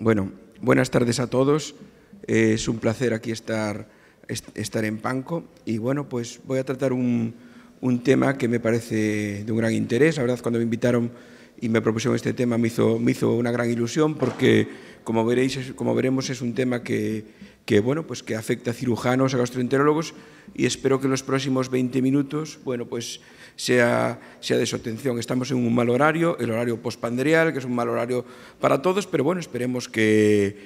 Bueno, buenas tardes a todos. Eh, es un placer aquí estar, estar en Panco y bueno, pues voy a tratar un, tema que me parece de un gran interés. La verdad, cuando me invitaron y me propusieron este tema me hizo, me hizo una gran ilusión porque, como, veréis, como veremos, es un tema que, que, bueno, pues que afecta a cirujanos, a gastroenterólogos y espero que en los próximos 20 minutos bueno, pues sea, sea de su atención. Estamos en un mal horario, el horario pandreal que es un mal horario para todos, pero bueno, esperemos que,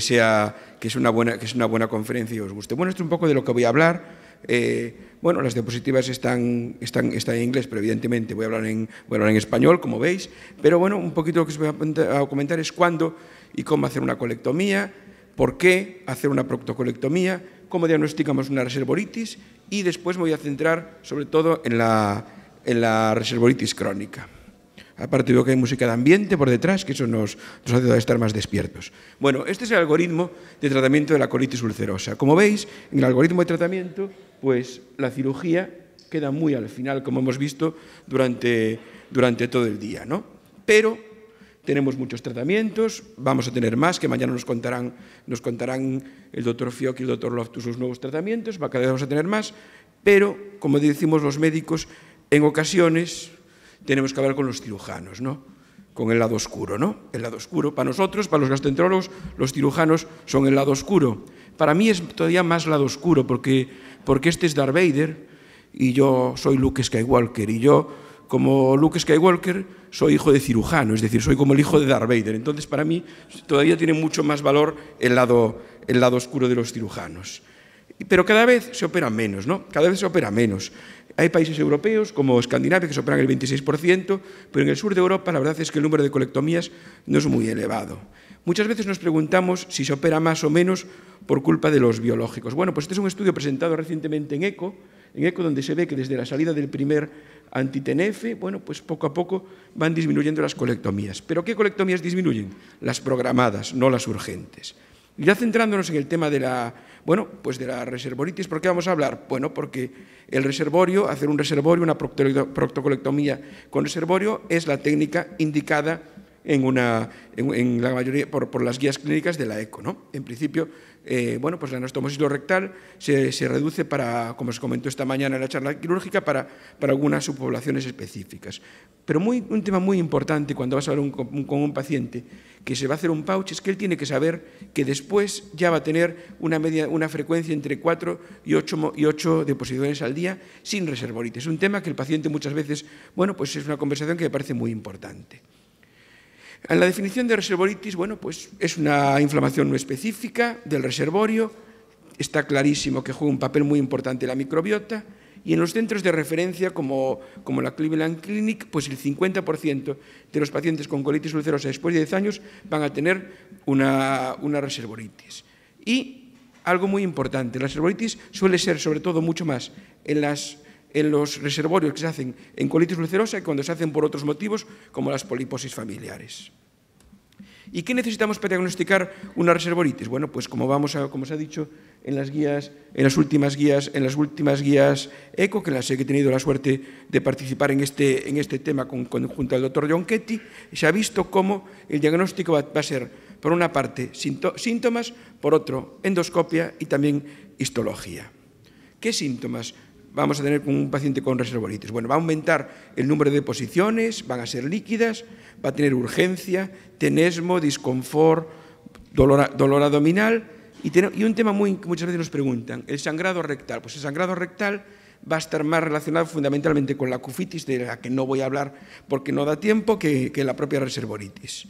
sea, que, una buena, que es una buena conferencia y os guste. Bueno, esto es un poco de lo que voy a hablar. Eh, bueno, las diapositivas están, están, están, en inglés, pero evidentemente voy a, hablar en, voy en español, como veis. Pero bueno, un poquito lo que os voy a comentar es cuándo y cómo hacer una colectomía, por qué hacer una proctocolectomía, cómo diagnosticamos una reservoritis y después me voy a centrar sobre todo en la, en la reservoritis crónica. Aparte veo que hay música de ambiente por detrás, que eso nos, nos a estar más despiertos. Bueno, este es el algoritmo de tratamiento de la colitis ulcerosa. Como veis, en el algoritmo de tratamiento, pues la cirugía queda muy al final, como hemos visto durante, durante todo el día. ¿no? Pero tenemos muchos tratamientos, vamos a tener más, que mañana nos contarán, nos contarán el doctor Fiocchi y el doctor Loftus sus nuevos tratamientos, cada vez vamos a tener más, pero, como decimos los médicos, en ocasiones tenemos que hablar con los cirujanos, ¿no? con el lado oscuro, ¿no? El lado oscuro. Para nosotros, para los gastroenterólogos, los cirujanos son el lado oscuro. Para mí es todavía más lado oscuro porque, porque este es Darth Vader y yo soy Luke Skywalker y yo como Luke Skywalker, soy hijo de cirujano, es decir, soy como el hijo de Darth Vader. Entonces, para mí, todavía tiene mucho más valor el lado, el lado oscuro de los cirujanos. Pero cada vez se opera menos, ¿no? Cada vez se opera menos. Hay países europeos como Escandinavia que se operan el 26%, pero en el sur de Europa la verdad es que el número de colectomías no es muy elevado. Muchas veces nos preguntamos si se opera más o menos por culpa de los biológicos. Bueno, pues este es un estudio presentado recientemente en ECO, en ECO donde se ve que desde la salida del primer TNF, bueno, pues poco a poco van disminuyendo las colectomías. ¿Pero qué colectomías disminuyen? Las programadas, no las urgentes. Y ya centrándonos en el tema de la, bueno, pues de la reservoritis, ¿por qué vamos a hablar? Bueno, porque el reservorio, hacer un reservorio, una proctocolectomía con reservorio, es la técnica indicada en, la mayoría, por, las guías clínicas de la ECO. ¿no? En principio, eh, bueno, pues la anastomosis rectal se, reduce para, como os comentó esta mañana en la charla quirúrgica, para, algunas subpoblaciones específicas. Pero un tema muy importante cuando vas a hablar con un, paciente que se va a hacer un pouch es que él tiene que saber que después ya va a tener una, media, una frecuencia entre 4 y 8, y 8 deposiciones al día sin reservorites. Es un tema que el paciente muchas veces, bueno, pues es una conversación que me parece muy importante. En la definición de reservoritis, bueno, pues es una inflamación no específica del reservorio, está clarísimo que juega un papel muy importante la microbiota, y en los centros de referencia como, la Cleveland Clinic, pues el 50% de los pacientes con colitis ulcerosa después de 10 años van a tener una, una reservoritis. Y algo muy importante, la reservoritis suele ser sobre todo mucho más en las en los reservorios que se hacen en colitis ulcerosa y cuando se hacen por otros motivos, como las poliposis familiares. ¿Y qué necesitamos para diagnosticar una reservoritis? Bueno, pues como, vamos a, como se ha dicho en las, guías, en las últimas guías, en las últimas guías ECO, que las he tenido la suerte de participar en este, en este tema con, con, junto al doctor John Ketty, se ha visto cómo el diagnóstico va a ser, por una parte, síntomas, por otro, endoscopia y también histología. ¿Qué síntomas? vamos a tener un paciente con reservoritis. Bueno, va a aumentar el número de posiciones, van a ser líquidas, va a tener urgencia, tenesmo, disconfort, dolor, abdominal y, un tema muy que muchas veces nos preguntan, el sangrado rectal. Pues el sangrado rectal va a estar más relacionado fundamentalmente con la cufitis, de la que no voy a hablar porque no da tiempo, que, que la propia reservoritis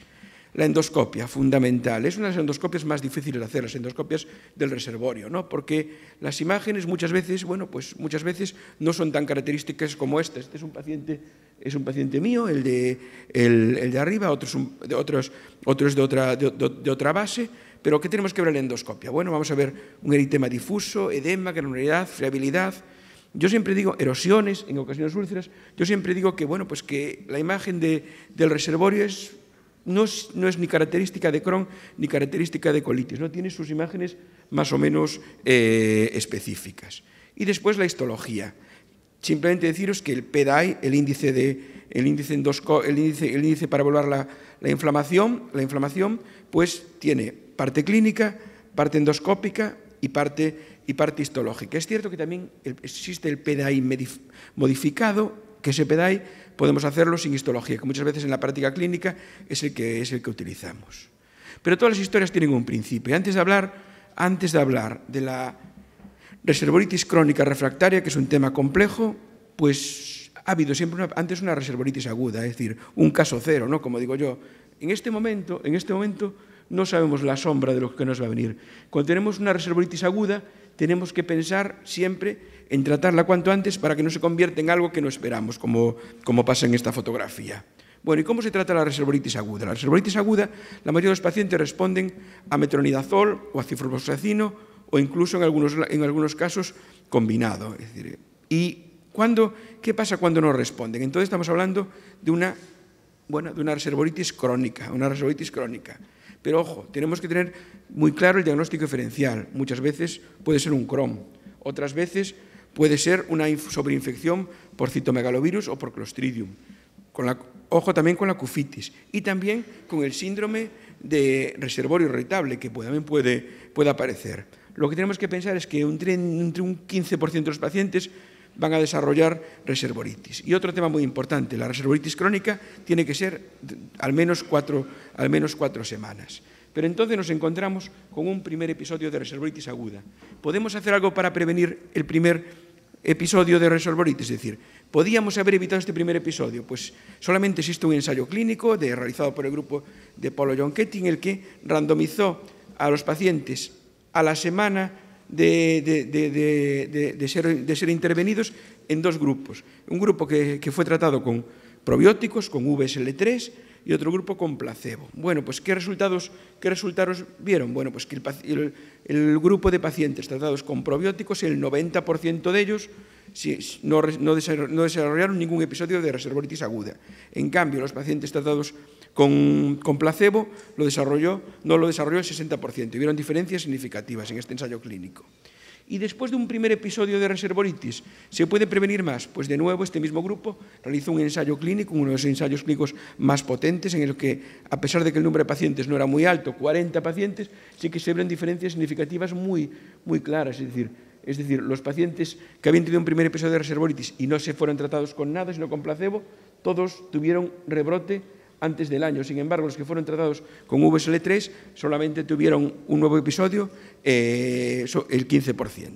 la endoscopia, fundamental. Es una de las endoscopias más difíciles de hacer, las endoscopias del reservorio, ¿no? porque las imágenes muchas veces, bueno, pues muchas veces no son tan características como esta. Este es un paciente, es un paciente mío, el de, el, de arriba, otros, de, otros, de, otra, de, otra base, pero ¿qué tenemos que ver en la endoscopia? Bueno, vamos a ver un eritema difuso, edema, granularidad, friabilidad, yo siempre digo erosiones, en ocasiones úlceras, yo siempre digo que, bueno, pues que la imagen del reservorio es no es, ni característica de Crohn ni característica de colitis, ¿no? tiene sus imágenes más o menos eh, específicas. Y después la histología. Simplemente deciros que el PDAI, el índice, de, el índice, el índice, para evaluar la, inflamación, la inflamación, pues tiene parte clínica, parte endoscópica y parte, y parte histológica. Es cierto que también existe el PDAI modificado, que ese PDAI podemos hacerlo sin histología, que muchas veces en la práctica clínica es el que, es el que utilizamos. Pero todas las historias tienen un principio. antes de hablar, antes de, hablar de la reservoritis crónica refractaria, que es un tema complejo, pues ha habido siempre antes una reservoritis aguda, es decir, un caso cero, ¿no? Como digo yo, en este momento, en este momento no sabemos la sombra de lo que nos va a venir. Cuando tenemos una reservoritis aguda, tenemos que pensar siempre en tratarla cuanto antes para que no se convierta en algo que no esperamos, como, pasa en esta fotografía. Bueno, ¿y cómo se trata la reservoritis aguda? La reservoritis aguda, la mayoría de los pacientes responden a metronidazol o a cifroboxacino o incluso en algunos, casos combinado. Es ¿Y cuando, qué pasa cuando no responden? Entonces estamos hablando de una, de una reservoritis crónica, una reservoritis crónica. Pero ojo, tenemos que tener muy claro el diagnóstico diferencial. Muchas veces puede ser un Crohn, otras veces puede ser una sobreinfección por citomegalovirus o por Clostridium. Con ojo también con la cufitis y también con el síndrome de reservorio irritable que también puede, puede aparecer. Lo que tenemos que pensar es que entre un 15% de los pacientes van a desarrollar reservoritis. Y otro tema muy importante, la reservoritis crónica tiene que ser al menos cuatro, semanas. Pero entonces nos encontramos con un primer episodio de reservoritis aguda. ¿Podemos hacer algo para prevenir el primer episodio de reservoritis? Es decir, ¿podíamos haber evitado este primer episodio? Pues solamente existe un ensayo clínico de, realizado por el grupo de Paulo Jonchetti en el que randomizó a los pacientes a la semana de, ser, intervenidos en dos grupos. Un grupo que, fue tratado con probióticos, con VSL3, y otro grupo con placebo. Bueno, pues ¿qué resultados, qué resultados vieron? Bueno, pues que el, grupo de pacientes tratados con probióticos, el 90% de ellos no, desarrollaron ningún episodio de reservoritis aguda. En cambio, los pacientes tratados con, placebo lo desarrolló, no lo desarrolló el 60%. Hubieron diferencias significativas en este ensayo clínico. Y después de un primer episodio de reservoritis, ¿se puede prevenir más? Pues de nuevo este mismo grupo realizó un ensayo clínico, uno de los ensayos clínicos más potentes, en el que, a pesar de que el número de pacientes no era muy alto, 40 pacientes, sí que se vieron diferencias significativas muy, muy claras. Es decir, es decir, los pacientes que habían tenido un primer episodio de reservoritis y no se fueron tratados con nada, sino con placebo, todos tuvieron rebrote antes del año. Sin embargo, los que fueron tratados con VSL3 solamente tuvieron un nuevo episodio, eh, el 15%.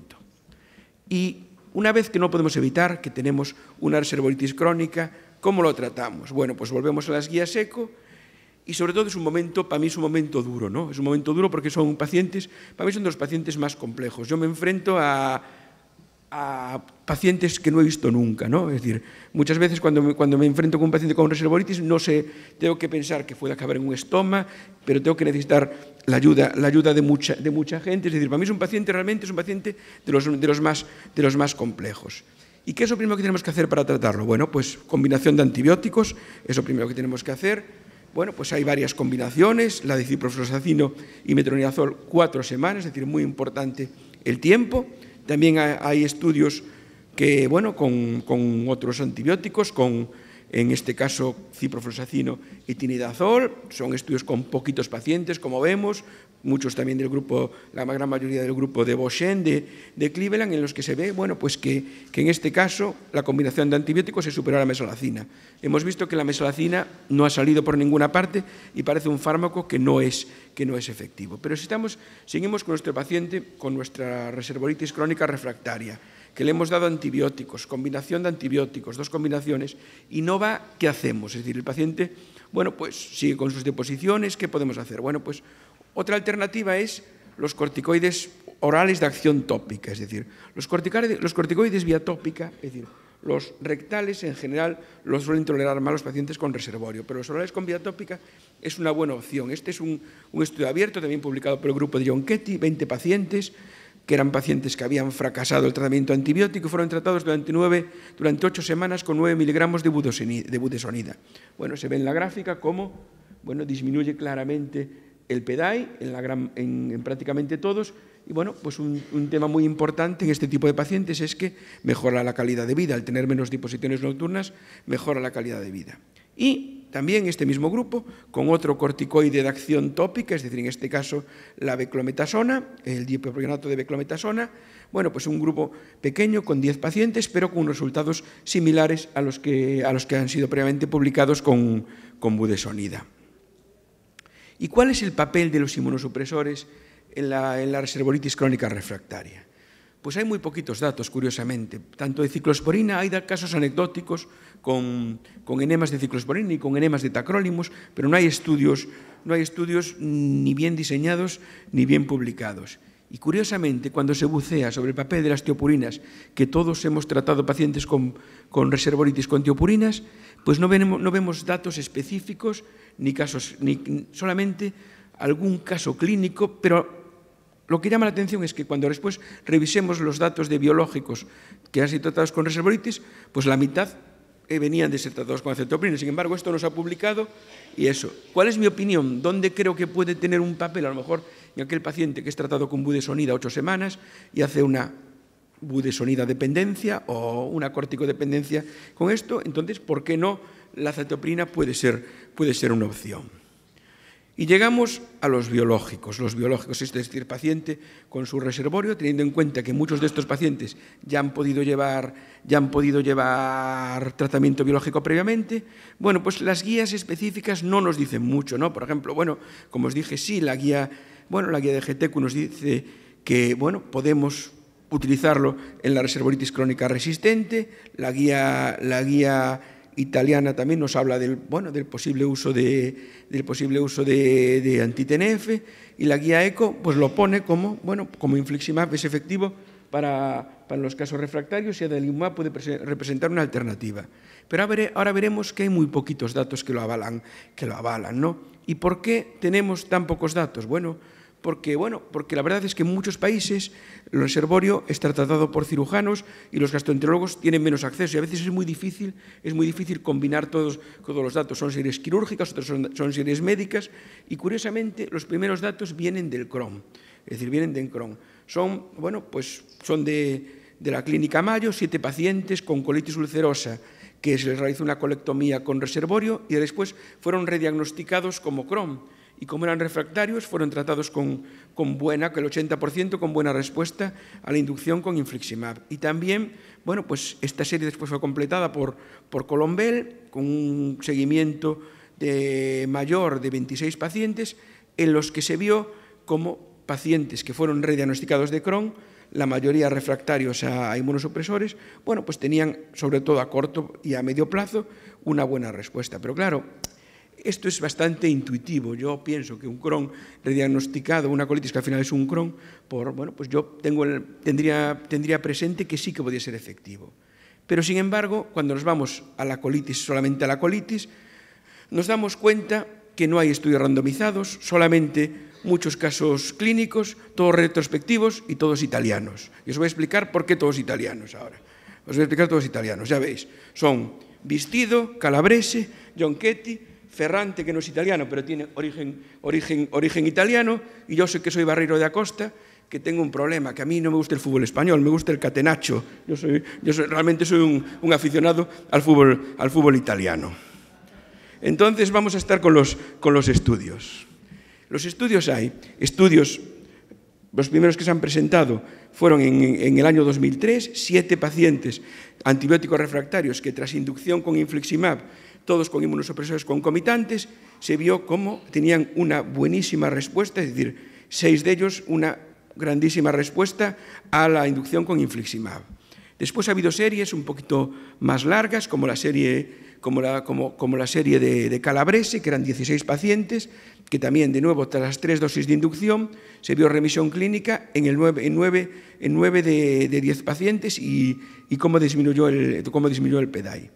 Y una vez que no podemos evitar que tenemos una reservoitis crónica, ¿cómo lo tratamos? Bueno, pues volvemos a las guías ECO y sobre todo es un momento, para mí es un momento duro, ¿no? Es un momento duro porque son pacientes, para mí son de los pacientes más complejos. Yo me enfrento a a pacientes que no he visto nunca, ¿no? Es decir, muchas veces cuando me, cuando me enfrento con un paciente con reservoritis no sé, tengo que pensar que puede acabar en un estoma, pero tengo que necesitar la ayuda, la ayuda de, mucha, de mucha gente. Es decir, para mí es un paciente realmente, es un paciente de los, de los, más, de los más complejos. ¿Y qué es lo primero que tenemos que hacer para tratarlo? Bueno, pues combinación de antibióticos, es lo primero que tenemos que hacer. Bueno, pues hay varias combinaciones, la de ciprofloxacino y metronidazol cuatro semanas, es decir, muy importante el tiempo. También hay estudios que, bueno, con, con otros antibióticos, con en este caso ciprofloxacino y tinidazol. Son estudios con poquitos pacientes, como vemos, muchos también del grupo, la gran mayoría del grupo de Boschen de, Cleveland, en los que se ve, bueno, pues que, en este caso la combinación de antibióticos se superó a la mesolacina. Hemos visto que la mesolacina no ha salido por ninguna parte y parece un fármaco que no es, que no es efectivo. Pero si seguimos con nuestro paciente con nuestra reservoritis crónica refractaria que le hemos dado antibióticos, combinación de antibióticos, dos combinaciones, y no va, ¿qué hacemos? Es decir, el paciente, bueno, pues sigue con sus deposiciones, ¿qué podemos hacer? Bueno, pues otra alternativa es los corticoides orales de acción tópica, es decir, los corticoides, los vía tópica, es decir, los rectales en general los suelen tolerar más los pacientes con reservorio, pero los orales con vía tópica es una buena opción. Este es un, un estudio abierto, también publicado por el grupo de John Ketty, 20 pacientes, que eran pacientes que habían fracasado el tratamiento antibiótico y fueron tratados durante, nueve, durante ocho semanas con 9 miligramos de budesonida. Bueno, se ve en la gráfica cómo bueno, disminuye claramente el PEDAI en, la en, prácticamente todos y bueno, pues un, tema muy importante en este tipo de pacientes es que mejora la calidad de vida. Al tener menos disposiciones nocturnas, mejora la calidad de vida. Y también este mismo grupo con otro corticoide de acción tópica, es decir, en este caso la beclometasona, el dipropionato de beclometasona. Bueno, pues un grupo pequeño con 10 pacientes, pero con resultados similares a los que, a los que han sido previamente publicados con, budesonida. ¿Y cuál es el papel de los inmunosupresores en la, en la reservolitis crónica refractaria? Pues hay muy poquitos datos, curiosamente. Tanto de ciclosporina, hay casos anecdóticos con, con enemas de ciclosporina y con enemas de tacrólimos, pero no hay estudios, no hay estudios ni bien diseñados ni bien publicados. Y curiosamente, cuando se bucea sobre el papel de las teopurinas, que todos hemos tratado pacientes con, reservoritis con teopurinas, pues no vemos, no vemos datos específicos ni casos, ni, solamente algún caso clínico, pero lo que llama la atención es que cuando después revisemos los datos de biológicos que han sido tratados con reservoritis, pues la mitad eh, venían de ser tratados con acetoprina. Sin embargo, esto nos ha publicado y eso. ¿Cuál es mi opinión? ¿Dónde creo que puede tener un papel? A lo mejor en aquel paciente que es tratado con budesonida ocho semanas y hace una budesonida dependencia o una corticodependencia con esto, entonces, ¿por qué no la acetoprina puede ser, puede ser una opción? Y llegamos a los biológicos. Los biológicos, es decir, paciente con su reservorio, teniendo en cuenta que muchos de estos pacientes ya han podido llevar, ya han podido llevar tratamiento biológico previamente. Bueno, pues las guías específicas no nos dicen mucho, ¿no? Por ejemplo, bueno, como os dije, sí, la guía, bueno, la guía de GTQ nos dice que, bueno, podemos utilizarlo en la reservoritis crónica resistente, la guía, la guía italiana también nos habla del, bueno, del posible uso de, del posible uso de, de antitNF y la guía ECO pues lo pone como, bueno, como infliximab es efectivo para, los casos refractarios y adalimumab puede representar una alternativa. Pero ahora veremos que hay muy poquitos datos que lo avalan, que lo avalan ¿Y por qué tenemos tan pocos datos? Bueno, porque, bueno, porque la verdad es que en muchos países el reservorio está tratado por cirujanos y los gastroenterólogos tienen menos acceso y a veces es muy difícil, es muy difícil combinar todos, todos los datos. Son series quirúrgicas, otras son, series médicas y curiosamente los primeros datos vienen del CROM, es decir, vienen del CROM. Son, bueno, pues son de, la Clínica Mayo, siete pacientes con colitis ulcerosa, que se les realizó una colectomía con reservorio y después fueron rediagnosticados como CROM y como eran refractarios fueron tratados con, buena, que el 80% con buena respuesta a la inducción con infliximab. Y también, bueno, pues esta serie después fue completada por, por Colombel con un seguimiento de mayor de 26 pacientes en los que se vio como pacientes que fueron rediagnosticados de Crohn, la mayoría refractarios a inmunosupresores, bueno, pues tenían, sobre todo a corto y a medio plazo, una buena respuesta. Pero claro, Isto é bastante intuitivo. Yo pienso que un Crohn rediagnosticado, unha colitis que al final é un Crohn, por, bueno, pues yo tengo el, tendría, tendría presente que sí que podía ser efectivo. Pero, sin embargo, cuando nos vamos a la colitis, solamente a la colitis, nos damos cuenta que no hay estudios randomizados, solamente muchos casos clínicos, todos retrospectivos y todos italianos. Y os voy a explicar por qué todos italianos ahora. Os voy a explicar todos italianos, ya veis. Son Vestido, Calabrese, Gionchetti, Ferrante, que no es italiano, pero tiene origen, origen, origen italiano, y yo sé que soy Barreiro de Acosta, que tengo un problema, que a mí no me gusta el fútbol español, me gusta el catenacho. Yo, soy, yo soy, realmente soy un, un, aficionado al fútbol, al fútbol italiano. Entonces vamos a estar con los, con los estudios. Los estudios hay, estudios, los primeros que se han presentado fueron en, en el año 2003, siete pacientes antibióticos refractarios que tras inducción con infliximab todos con inmunosupresores concomitantes, se vio cómo tenían una buenísima respuesta, es decir, seis de ellos una grandísima respuesta a la inducción con infliximab. Después ha habido series un poquito más largas, como la serie, como la, serie de, Calabrese, que eran 16 pacientes, que también, de nuevo, tras las tres dosis de inducción, se vio remisión clínica en, el en nueve de, de, pacientes y, cómo, disminuyó el, cómo disminuyó el PEDAI.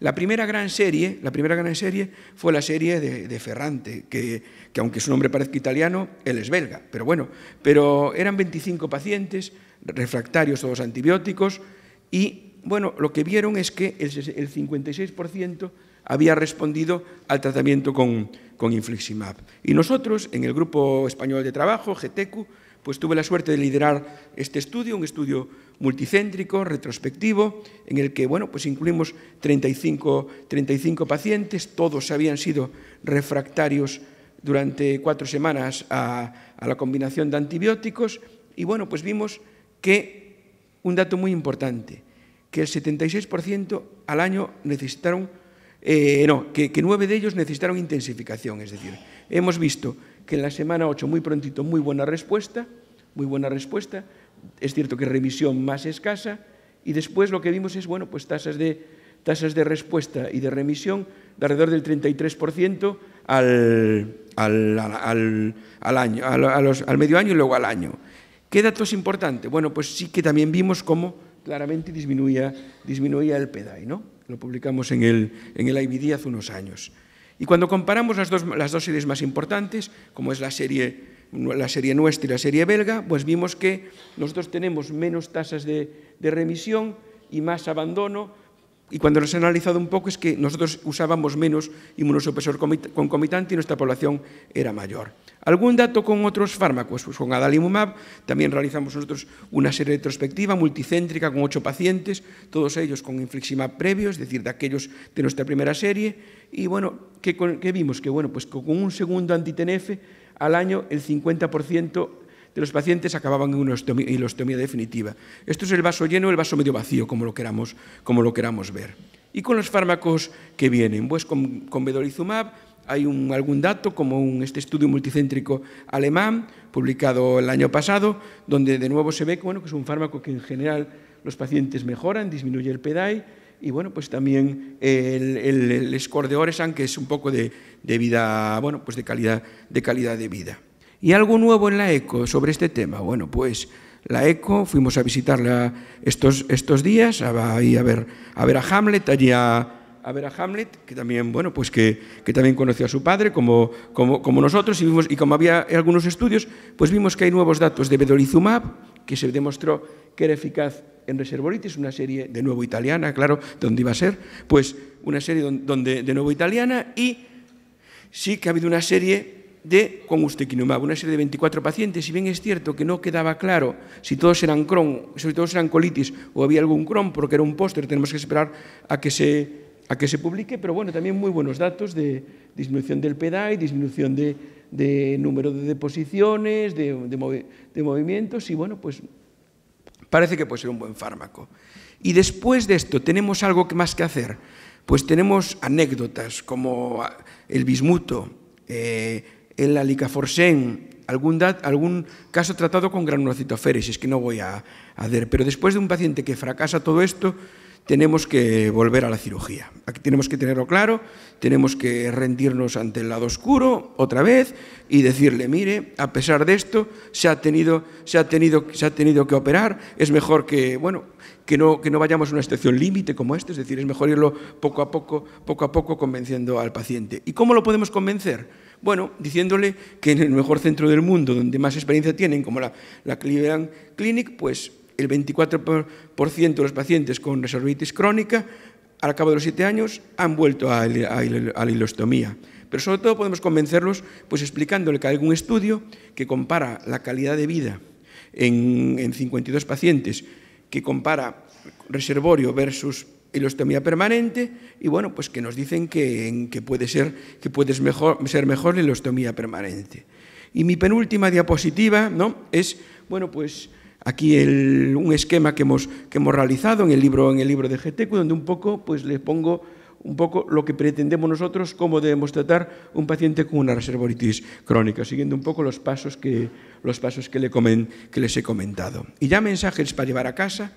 La primera gran serie, la primera gran serie fue la serie de, Ferrante, que, aunque su nombre parezca italiano, él es belga, pero bueno, pero eran 25 pacientes, refractarios todos antibióticos, y bueno, lo que vieron es que el, 56% había respondido al tratamiento con, con infliximab. Y nosotros, en el Grupo Español de Trabajo, GTQ, pues tuve la suerte de liderar este estudio, un estudio multicéntrico, retrospectivo, en el que bueno, pues incluimos 35, 35 pacientes, todos habían sido refractarios durante cuatro semanas a, la combinación de antibióticos y bueno, pues vimos que un dato muy importante, que el 76% al año necesitaron, eh, no, que, nueve de ellos necesitaron intensificación, es decir, hemos visto que en la semana 8 muy prontito muy buena respuesta, muy buena respuesta, es cierto que remisión más escasa, y después lo que vimos es, bueno, pues tasas de, tasas de respuesta y de remisión de alrededor del 33% al, al, al, año, al medio año y luego al año. ¿Qué datos importantes? importante? Bueno, pues sí que también vimos cómo claramente disminuía, disminuía el PEDAI, ¿no? Lo publicamos en el, en el IBD hace unos años. Y cuando comparamos las dos, las dos series más importantes, como es la serie, nuestra y la serie belga, pues vimos que nosotros tenemos menos tasas de remisión y más abandono, y cuando los he analizado un poco es que nosotros usábamos menos inmunosupresor concomitante y nuestra población era mayor. Algún dato con otros fármacos, pues con adalimumab también realizamos nosotros una serie retrospectiva multicéntrica con ocho pacientes, todos ellos con infliximab previo, es decir, de aquellos de nuestra primera serie. Y bueno, ¿qué, vimos? Que bueno, pues con un segundo antitenef al año el 50% de los pacientes acababan en una hilostomía definitiva. Esto es el vaso lleno, el vaso medio vacío, como lo queramos, como lo queramos ver. ¿Y con los fármacos que vienen? Pues con, vedolizumab hay algún dato, como este estudio multicéntrico alemán, publicado el año pasado, donde de nuevo se ve que, es un fármaco que en general los pacientes mejoran, disminuye el PEDAI, y bueno, pues también el, score de Oresan, que es un poco de, de vida, bueno, pues de calidad, de calidad de vida. ¿Y algo nuevo en la ECO sobre este tema? Bueno, pues la ECO, fuimos a visitarla estos, estos días, a, ahí a, ver, a ver a Hamlet, allí a, ver a Hamlet, que también, bueno, pues que, también conoció a su padre, como, como, nosotros, y, como había algunos estudios, pues vimos que hay nuevos datos de Bedolizumab, que se demostró que era eficaz en Reservoritis, una serie de nuevo italiana, claro, donde iba a ser, pues una serie donde, de nuevo italiana, y sí que ha habido una serie de ustequinumab, una serie de 24 pacientes, si bien es cierto que no quedaba claro si todos eran Crohn, si todos eran colitis o había algún Crohn, porque era un póster, tenemos que esperar a que se, a que se publique, pero bueno, también muy buenos datos de disminución del y disminución de, número de deposiciones, de, movimientos, y bueno, pues parece que puede ser un buen fármaco. Y después de esto, ¿tenemos algo más que hacer? Pues tenemos anécdotas como el bismuto, eh, el la algún, algún caso tratado con granulocitoféresis, que no voy a, hacer. Pero después de un paciente que fracasa todo esto, tenemos que volver a la cirugía. Aquí tenemos que tenerlo claro, tenemos que rendirnos ante el lado oscuro otra vez y decirle, mire, a pesar de esto, se ha tenido, ha tenido, ha tenido que operar, es mejor que, bueno, que no, vayamos a una excepción límite como esta, es decir, es mejor irlo poco a poco, poco a poco convenciendo al paciente. ¿Y cómo lo podemos convencer? Bueno, diciéndole que en el mejor centro del mundo, donde más experiencia tienen, como la, Cleveland Clinic, pues el 24% de los pacientes con resorbitis crónica, al cabo de los siete años, han vuelto a, la hilostomía. Pero sobre todo podemos convencerlos pues explicándole que hay algún estudio que compara la calidad de vida en, en 52 pacientes, que compara reservorio versus ...elostomía permanente, y bueno, pues que nos dicen que, que puede ser, que puedes mejor, ser mejor la elostomía permanente. Y mi penúltima diapositiva ¿no? es, bueno, pues aquí un esquema que hemos, realizado en el libro, en el libro de GTQ, donde un poco pues, le pongo un poco lo que pretendemos nosotros, cómo debemos tratar un paciente con una reservoritis crónica, siguiendo un poco los pasos que, los pasos que, le que les he comentado. Y ya mensajes para llevar a casa.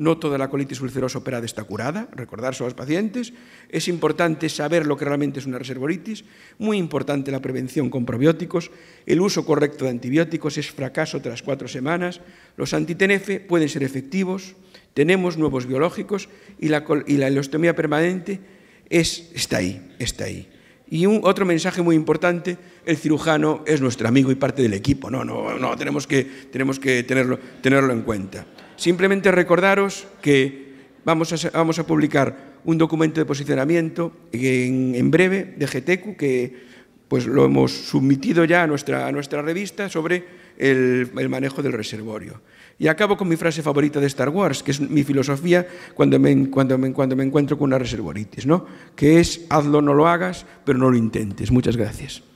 No toda la colitis ulcerosa operada está curada, Recordar a los pacientes. Es importante saber lo que realmente es una reservoritis. Muy importante la prevención con probióticos. El uso correcto de antibióticos es fracaso tras cuatro semanas. Los antitenefe pueden ser efectivos. Tenemos nuevos biológicos y la, y permanente es, está ahí, está ahí. Y otro mensaje muy importante, el cirujano es nuestro amigo y parte del equipo. No, no, no, tenemos que, tenerlo en cuenta. Simplemente recordaros que vamos a, publicar un documento de posicionamiento en, breve de GTQ e que pues lo hemos submitido ya a nuestra, a nuestra revista sobre el, manejo del reservorio. Y acabo con mi frase favorita de Star Wars, que es mi filosofía cuando me, cuando me encuentro con una reservoritis, ¿no? que es hazlo, no lo hagas, pero no lo intentes. Muchas gracias.